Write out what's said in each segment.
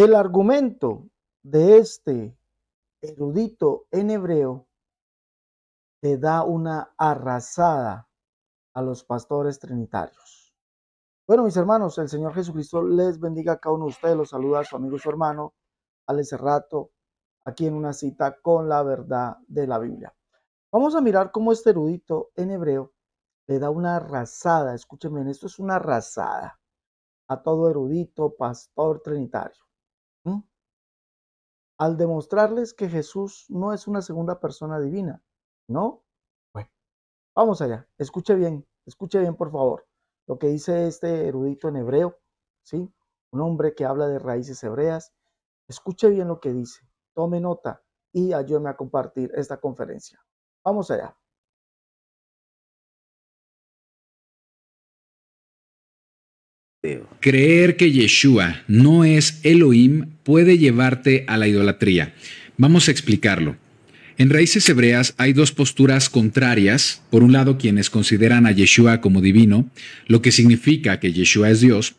El argumento de este erudito en hebreo le da una arrasada a los pastores trinitarios. Bueno, mis hermanos, el Señor Jesucristo les bendiga a cada uno de ustedes. Los saluda a su amigo y su hermano, ese Rato, aquí en una cita con la verdad de la Biblia. Vamos a mirar cómo este erudito en hebreo le da una arrasada, escúchenme, esto es una arrasada a todo erudito, pastor trinitario al demostrarles que Jesús no es una segunda persona divina, ¿no? Bueno, vamos allá, escuche bien, escuche bien por favor lo que dice este erudito en hebreo, ¿sí? Un hombre que habla de raíces hebreas. Escuche bien lo que dice, tome nota y ayúdame a compartir esta conferencia. Vamos allá. Creer que Yeshua no es Elohim puede llevarte a la idolatría. Vamos a explicarlo. En raíces hebreas hay dos posturas contrarias. Por un lado, quienes consideran a Yeshua como divino, lo que significa que Yeshua es Dios.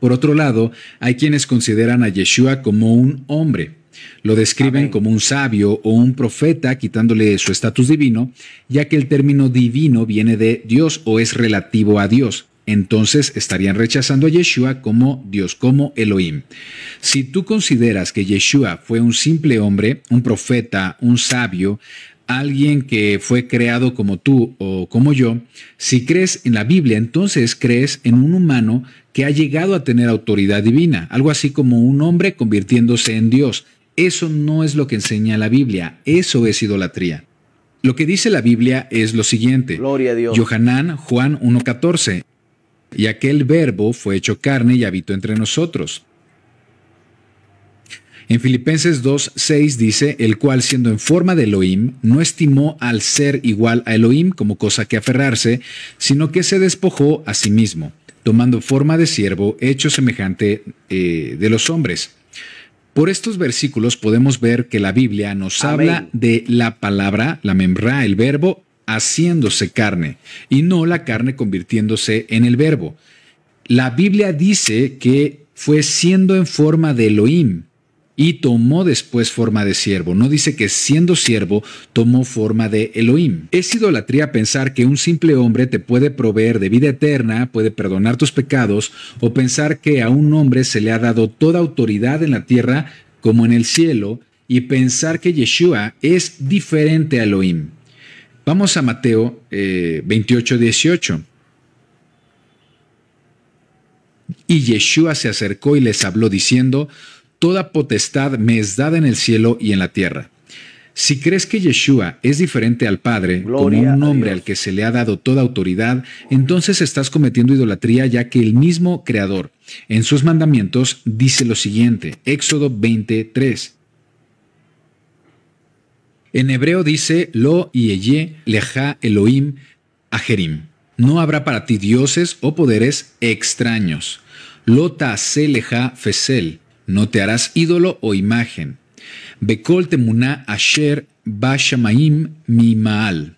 Por otro lado, hay quienes consideran a Yeshua como un hombre. Lo describen como un sabio o un profeta, quitándole su estatus divino, ya que el término divino viene de Dios o es relativo a Dios entonces estarían rechazando a Yeshua como Dios, como Elohim. Si tú consideras que Yeshua fue un simple hombre, un profeta, un sabio, alguien que fue creado como tú o como yo, si crees en la Biblia, entonces crees en un humano que ha llegado a tener autoridad divina, algo así como un hombre convirtiéndose en Dios. Eso no es lo que enseña la Biblia, eso es idolatría. Lo que dice la Biblia es lo siguiente. Gloria a Dios. Yohanan, Juan 1.14 y aquel verbo fue hecho carne y habitó entre nosotros. En Filipenses 2.6 dice, el cual siendo en forma de Elohim, no estimó al ser igual a Elohim como cosa que aferrarse, sino que se despojó a sí mismo, tomando forma de siervo, hecho semejante eh, de los hombres. Por estos versículos podemos ver que la Biblia nos habla de la palabra, la membra, el verbo haciéndose carne y no la carne convirtiéndose en el verbo. La Biblia dice que fue siendo en forma de Elohim y tomó después forma de siervo. No dice que siendo siervo tomó forma de Elohim. Es idolatría pensar que un simple hombre te puede proveer de vida eterna, puede perdonar tus pecados, o pensar que a un hombre se le ha dado toda autoridad en la tierra como en el cielo, y pensar que Yeshua es diferente a Elohim. Vamos a Mateo 28, eh, 18. Y Yeshua se acercó y les habló diciendo, Toda potestad me es dada en el cielo y en la tierra. Si crees que Yeshua es diferente al Padre, como un hombre al que se le ha dado toda autoridad, entonces estás cometiendo idolatría ya que el mismo Creador en sus mandamientos dice lo siguiente, Éxodo 23. En hebreo dice lo yeye leja Elohim ajerim. No habrá para ti dioses o poderes extraños. Lo se leja fesel. No te harás ídolo o imagen. Bekol asher bashamaim maal.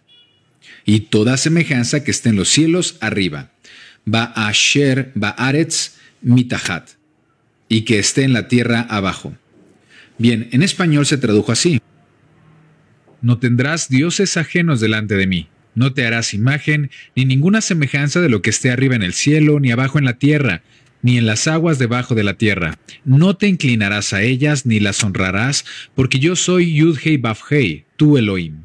Y toda semejanza que esté en los cielos arriba. Ba asher baaretz mitahat. Y que esté en la tierra abajo. Bien, en español se tradujo así. No tendrás dioses ajenos delante de mí. No te harás imagen ni ninguna semejanza de lo que esté arriba en el cielo, ni abajo en la tierra, ni en las aguas debajo de la tierra. No te inclinarás a ellas, ni las honrarás, porque yo soy Yudhei Bafhei, tu Elohim.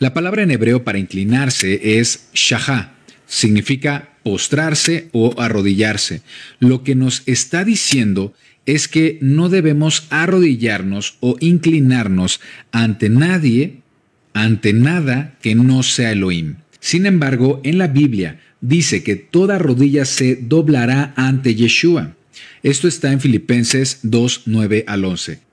La palabra en hebreo para inclinarse es shahá, significa postrarse o arrodillarse. Lo que nos está diciendo es es que no debemos arrodillarnos o inclinarnos ante nadie, ante nada que no sea Elohim. Sin embargo, en la Biblia dice que toda rodilla se doblará ante Yeshua. Esto está en Filipenses 2, 9 al 11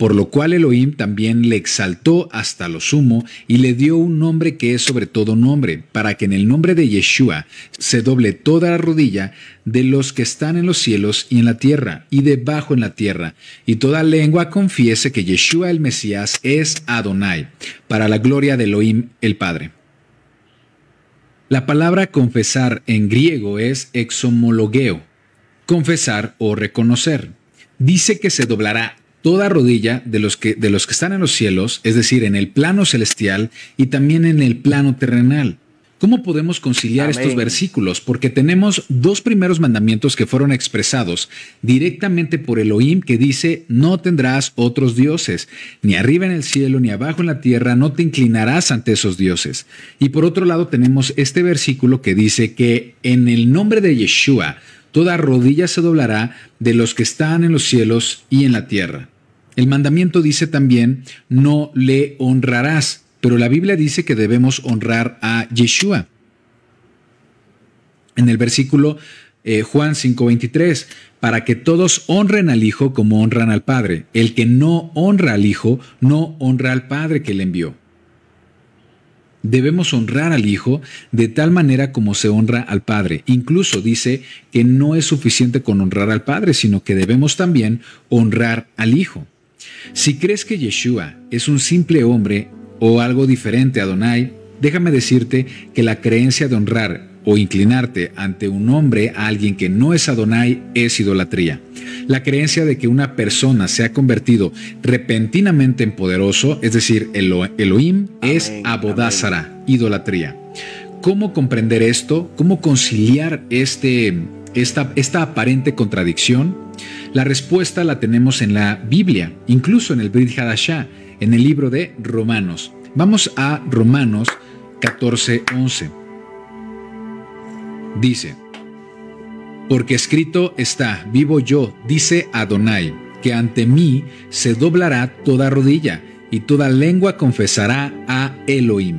por lo cual Elohim también le exaltó hasta lo sumo y le dio un nombre que es sobre todo nombre, para que en el nombre de Yeshua se doble toda la rodilla de los que están en los cielos y en la tierra y debajo en la tierra, y toda lengua confiese que Yeshua el Mesías es Adonai, para la gloria de Elohim el Padre. La palabra confesar en griego es exomologeo, confesar o reconocer. Dice que se doblará toda rodilla de los, que, de los que están en los cielos, es decir, en el plano celestial y también en el plano terrenal. ¿Cómo podemos conciliar estos versículos? Porque tenemos dos primeros mandamientos que fueron expresados directamente por Elohim que dice, no tendrás otros dioses, ni arriba en el cielo, ni abajo en la tierra, no te inclinarás ante esos dioses. Y por otro lado tenemos este versículo que dice que en el nombre de Yeshua, toda rodilla se doblará de los que están en los cielos y en la tierra. El mandamiento dice también, no le honrarás, pero la Biblia dice que debemos honrar a Yeshua. En el versículo eh, Juan 5:23, para que todos honren al Hijo como honran al Padre. El que no honra al Hijo, no honra al Padre que le envió. Debemos honrar al Hijo de tal manera como se honra al Padre. Incluso dice que no es suficiente con honrar al Padre, sino que debemos también honrar al Hijo. Si crees que Yeshua es un simple hombre o algo diferente a Donai, déjame decirte que la creencia de honrar o inclinarte ante un hombre a alguien que no es Adonai es idolatría. La creencia de que una persona se ha convertido repentinamente en poderoso, es decir, Elohim, es abodázara, idolatría. ¿Cómo comprender esto? ¿Cómo conciliar este, esta, esta aparente contradicción? La respuesta la tenemos en la Biblia, incluso en el Brit Hadashah, en el libro de Romanos. Vamos a Romanos 14:11 dice, Porque escrito está, vivo yo, dice Adonai, que ante mí se doblará toda rodilla y toda lengua confesará a Elohim.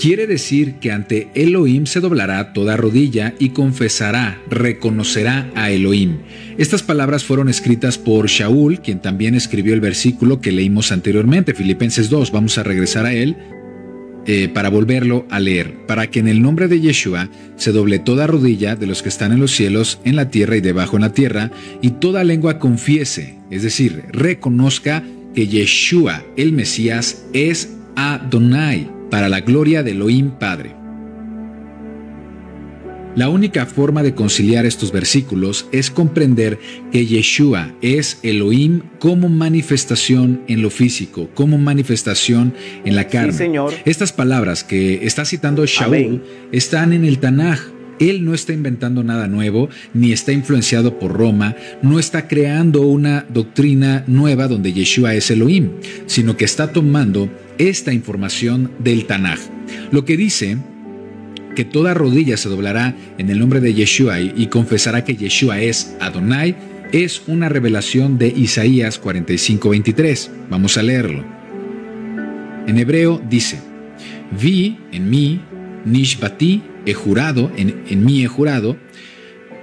Quiere decir que ante Elohim se doblará toda rodilla y confesará, reconocerá a Elohim. Estas palabras fueron escritas por Shaul, quien también escribió el versículo que leímos anteriormente, Filipenses 2, vamos a regresar a él, eh, para volverlo a leer, para que en el nombre de Yeshua se doble toda rodilla de los que están en los cielos, en la tierra y debajo en la tierra, y toda lengua confiese, es decir, reconozca que Yeshua, el Mesías, es Adonai, para la gloria de Elohim Padre. La única forma de conciliar estos versículos es comprender que Yeshua es Elohim como manifestación en lo físico, como manifestación en la carne. señor. Estas palabras que está citando Shaul están en el Tanaj. Él no está inventando nada nuevo, ni está influenciado por Roma, no está creando una doctrina nueva donde Yeshua es Elohim, sino que está tomando esta información del Tanaj. Lo que dice que toda rodilla se doblará en el nombre de Yeshua y confesará que Yeshua es Adonai, es una revelación de Isaías 45:23. Vamos a leerlo. En hebreo dice, vi en mí, nishbati, he jurado, en, mí he jurado,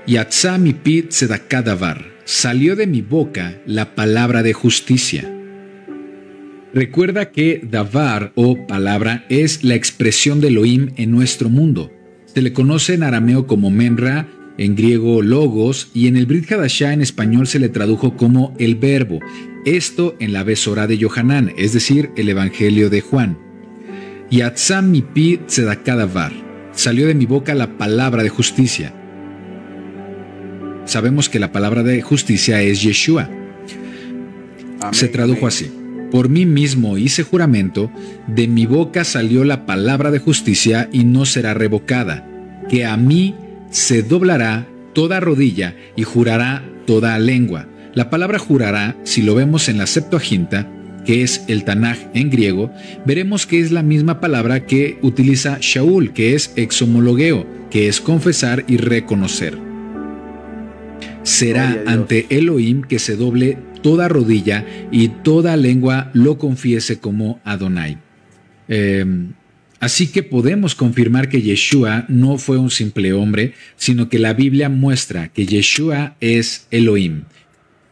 y mi pit sedakadavar, salió de mi boca la palabra de justicia. Recuerda que davar o palabra es la expresión de Elohim en nuestro mundo. Se le conoce en arameo como menra, en griego logos y en el Brit Hadashah en español se le tradujo como el verbo. Esto en la besora de Yohanan, es decir, el Evangelio de Juan. Yatsam mi pi davar. Salió de mi boca la palabra de justicia. Sabemos que la palabra de justicia es Yeshua. se tradujo así por mí mismo hice juramento, de mi boca salió la palabra de justicia y no será revocada, que a mí se doblará toda rodilla y jurará toda lengua. La palabra jurará, si lo vemos en la Septuaginta, que es el Tanaj en griego, veremos que es la misma palabra que utiliza Shaul, que es homologueo, que es confesar y reconocer. Será ante Elohim que se doble toda rodilla y toda lengua lo confiese como Adonai. Em, así que podemos confirmar que Yeshua no fue un simple hombre, sino que la Biblia muestra que Yeshua es Elohim.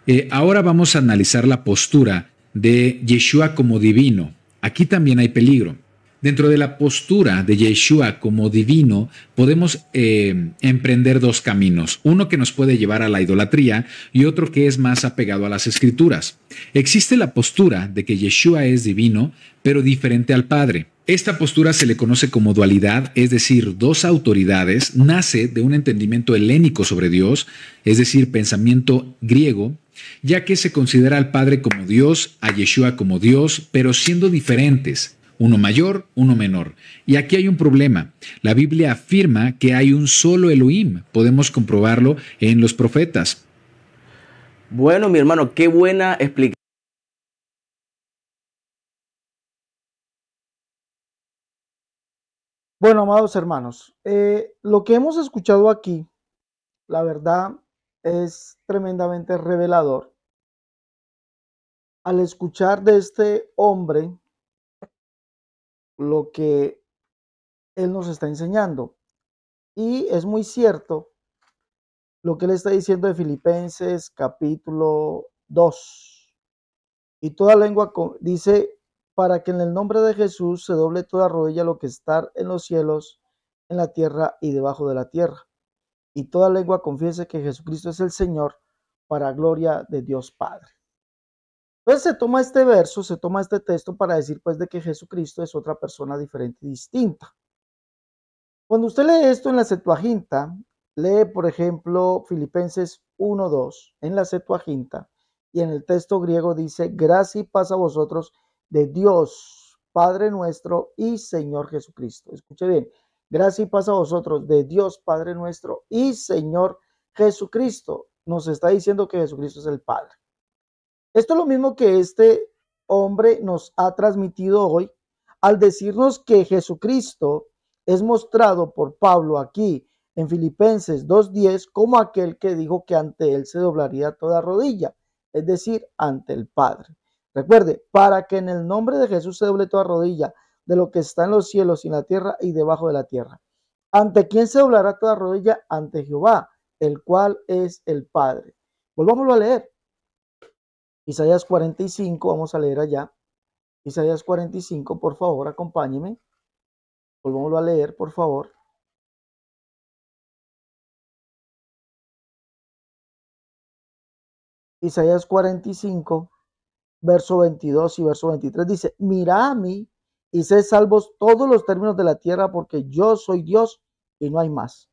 Eh, ahora vamos a analizar la postura de Yeshua como divino. Aquí también hay peligro. Dentro de la postura de Yeshua como divino, podemos eh, emprender dos caminos, uno que nos puede llevar a la idolatría y otro que es más apegado a las escrituras. Existe la postura de que Yeshua es divino, pero diferente al Padre. Esta postura se le conoce como dualidad, es decir, dos autoridades, nace de un entendimiento helénico sobre Dios, es decir, pensamiento griego, ya que se considera al Padre como Dios, a Yeshua como Dios, pero siendo diferentes, uno mayor, uno menor. Y aquí hay un problema. La Biblia afirma que hay un solo Elohim. Podemos comprobarlo en los profetas. Bueno, mi hermano, qué buena explicación. Bueno, amados hermanos, eh, lo que hemos escuchado aquí, la verdad, es tremendamente revelador. Al escuchar de este hombre lo que Él nos está enseñando. Y es muy cierto lo que Él está diciendo de Filipenses capítulo 2. Y toda lengua dice, para que en el nombre de Jesús se doble toda rodilla lo que está en los cielos, en la tierra y debajo de la tierra. Y toda lengua confiese que Jesucristo es el Señor para gloria de Dios Padre. Entonces se toma este verso, se toma este texto para decir pues de que Jesucristo es otra persona diferente y distinta. Cuando usted lee esto en la Septuaginta, lee por ejemplo Filipenses 1.2 en la Septuaginta y en el texto griego dice, gracia y paz a vosotros de Dios, Padre nuestro y Señor Jesucristo. Escuche bien, gracia y paz a vosotros de Dios, Padre nuestro y Señor Jesucristo. Nos está diciendo que Jesucristo es el Padre. Esto es lo mismo que este hombre nos ha transmitido hoy al decirnos que Jesucristo es mostrado por Pablo aquí en Filipenses 2.10 como aquel que dijo que ante él se doblaría toda rodilla, es decir, ante el Padre. Recuerde, para que en el nombre de Jesús se doble toda rodilla de lo que está en los cielos y en la tierra y debajo de la tierra. ¿Ante quién se doblará toda rodilla? Ante Jehová, el cual es el Padre. Volvámoslo a leer. Isaías 45, vamos a leer allá. Isaías 45, por favor, acompáñeme. Volvámoslo a leer, por favor. Isaías 45, verso 22 y verso 23 dice, mira a mí y sé salvos todos los términos de la tierra porque yo soy Dios y no hay más.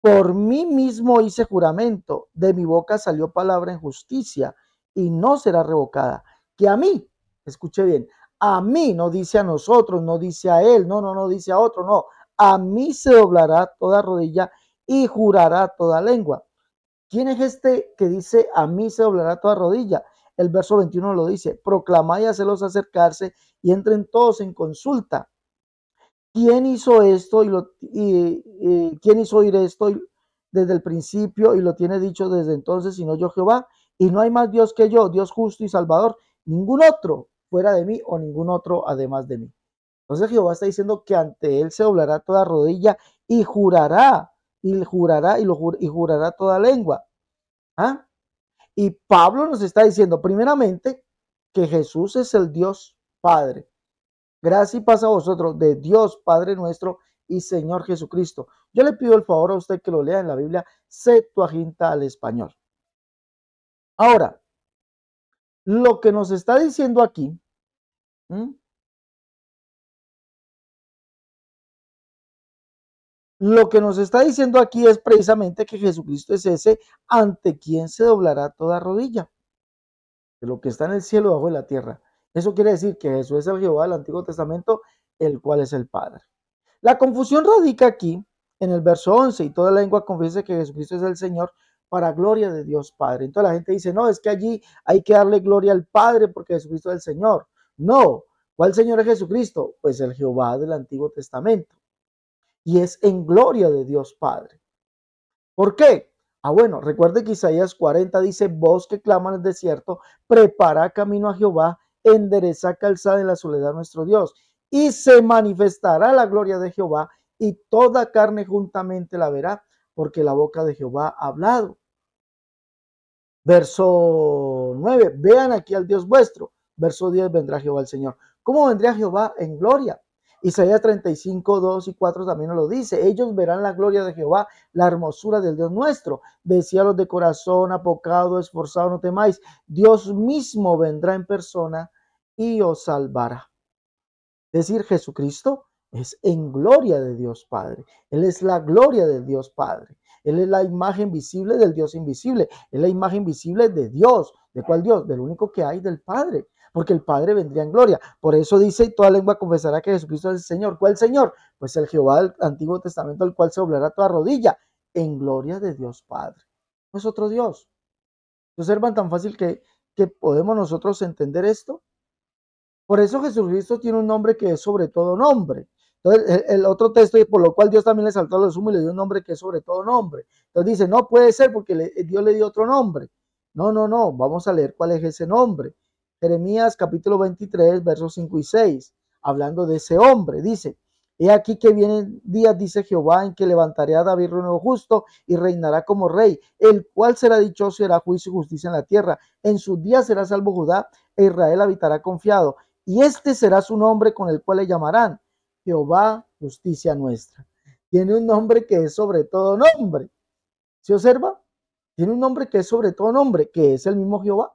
Por mí mismo hice juramento, de mi boca salió palabra en justicia y no será revocada. Que a mí, escuche bien, a mí no dice a nosotros, no dice a él, no, no, no dice a otro, no. A mí se doblará toda rodilla y jurará toda lengua. ¿Quién es este que dice a mí se doblará toda rodilla? El verso 21 lo dice, proclamad y hacelos acercarse y entren todos en consulta. ¿Quién hizo esto y, lo, y, quién hizo oír esto desde el principio y lo tiene dicho desde entonces, sino yo Jehová? y no hay más Dios que yo, Dios justo y salvador, ningún otro fuera de mí o ningún otro además de mí. Entonces Jehová está diciendo que ante él se doblará toda rodilla y jurará, y jurará y, lo y jurará toda lengua. ¿Ah? Y Pablo nos está diciendo primeramente que Jesús es el Dios Padre. Gracias y paz a vosotros de Dios Padre nuestro y Señor Jesucristo. Yo le pido el favor a usted que lo lea en la Biblia Septuaginta al español. Ahora, lo que nos está diciendo aquí, lo que nos está diciendo aquí es precisamente que Jesucristo es ese ante quien se doblará toda rodilla, de lo que está en el cielo bajo de la tierra. Eso quiere decir que Jesús es el Jehová del Antiguo Testamento, el cual es el Padre. La confusión radica aquí en el verso 11 y toda lengua confiese que Jesucristo es el Señor para gloria de Dios Padre. Entonces la gente dice, no, es que allí hay que darle gloria al Padre porque Jesucristo es el Señor. No, ¿cuál Señor es Jesucristo? Pues el Jehová del Antiguo Testamento. Y es en gloria de Dios Padre. ¿Por qué? Ah, bueno, recuerde que Isaías 40 dice, vos que clama en el desierto, prepara camino a Jehová, endereza calzada en la soledad nuestro Dios. Y se manifestará la gloria de Jehová y toda carne juntamente la verá porque la boca de Jehová ha hablado. Verso 9, vean aquí al Dios vuestro. Verso 10, vendrá Jehová el Señor. ¿Cómo vendrá Jehová en gloria? Isaías 35, 2 y 4 también nos lo dice. Ellos verán la gloria de Jehová, la hermosura del Dios nuestro. Decía los de corazón, apocado, esforzado, no temáis. Dios mismo vendrá en persona y os salvará. Es decir, Jesucristo es en gloria de Dios Padre. Él es la gloria de Dios Padre. Él es la imagen visible del Dios invisible. es la imagen visible de Dios. ¿De cuál Dios? Del único que hay, del Padre. Porque el Padre vendría en gloria. Por eso dice, y toda lengua confesará que Jesucristo es el Señor. ¿Cuál Señor? Pues el Jehová del Antiguo Testamento, al cual se doblará toda rodilla, en gloria de Dios Padre. No es otro Dios. ¿Observan tan fácil que, que podemos nosotros entender esto? Por eso Jesucristo tiene un nombre que es sobre todo nombre. Entonces, el, otro texto, por lo cual Dios también le saltó a los sumo y le dio un nombre que es sobre todo nombre. Entonces dice, no puede ser porque Dios le dio otro nombre. No, no, no, vamos a leer cuál es ese nombre. Jeremías capítulo 23, versos 5 y 6, hablando de ese hombre, dice, He aquí que vienen días, dice Jehová, en que levantaré a David nuevo justo y reinará como rey, el cual será dichoso y hará juicio y justicia en la tierra. En sus días será salvo Judá e Israel habitará confiado. Y este será su nombre con el cual le llamarán. Jehová, justicia nuestra. Tiene un nombre que es sobre todo nombre. ¿Se observa? Tiene un nombre que es sobre todo nombre, que es el mismo Jehová.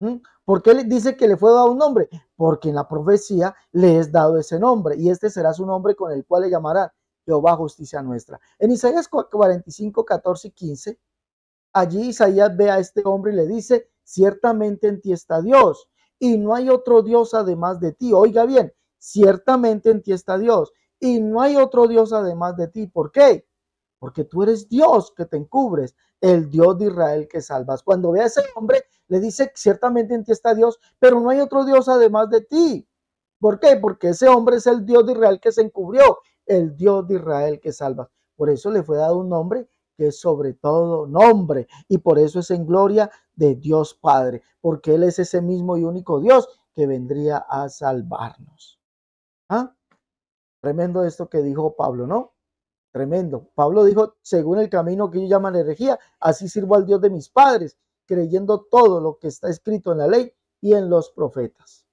¿Mm? ¿Por qué le dice que le fue dado un nombre? Porque en la profecía le es dado ese nombre y este será su nombre con el cual le llamará Jehová justicia nuestra. En Isaías 45, 14 y 15, allí Isaías ve a este hombre y le dice, ciertamente en ti está Dios y no hay otro Dios además de ti. Oiga bien, ciertamente en ti está Dios y no hay otro Dios además de ti. ¿Por qué? Porque tú eres Dios que te encubres, el Dios de Israel que salvas. Cuando ve a ese hombre, le dice, ciertamente en ti está Dios, pero no hay otro Dios además de ti. ¿Por qué? Porque ese hombre es el Dios de Israel que se encubrió, el Dios de Israel que salvas, Por eso le fue dado un nombre que es sobre todo nombre, y por eso es en gloria de Dios Padre, porque Él es ese mismo y único Dios que vendría a salvarnos. Ah, tremendo esto que dijo Pablo, ¿no? Tremendo. Pablo dijo, según el camino que ellos llaman herejía, así sirvo al Dios de mis padres, creyendo todo lo que está escrito en la ley y en los profetas.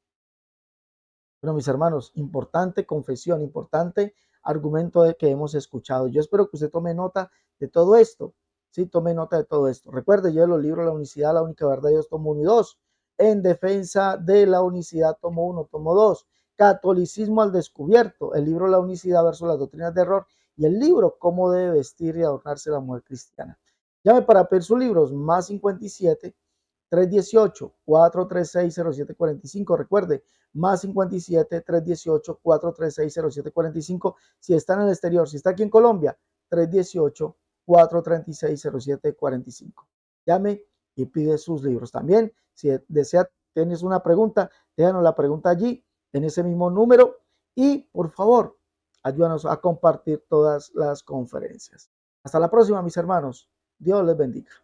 Bueno, mis hermanos, importante confesión, importante argumento que hemos escuchado. Yo espero que usted tome nota de todo esto. Sí, tome nota de todo esto. Recuerde, yo los libros La Unicidad, La Única Verdad de Dios, tomo uno y dos, En defensa de la unicidad, tomo uno, tomo dos Catolicismo al descubierto, el libro La unicidad versus las doctrinas de error y el libro Cómo debe vestir y adornarse la mujer cristiana. Llame para pedir sus libros más 57 318 436 0745. Recuerde, más 57 318 436 0745. Si está en el exterior, si está aquí en Colombia, 318 436 0745. Llame y pide sus libros. También, si desea, tienes una pregunta, déjanos la pregunta allí en ese mismo número y por favor, ayúdanos a compartir todas las conferencias. Hasta la próxima, mis hermanos. Dios les bendiga.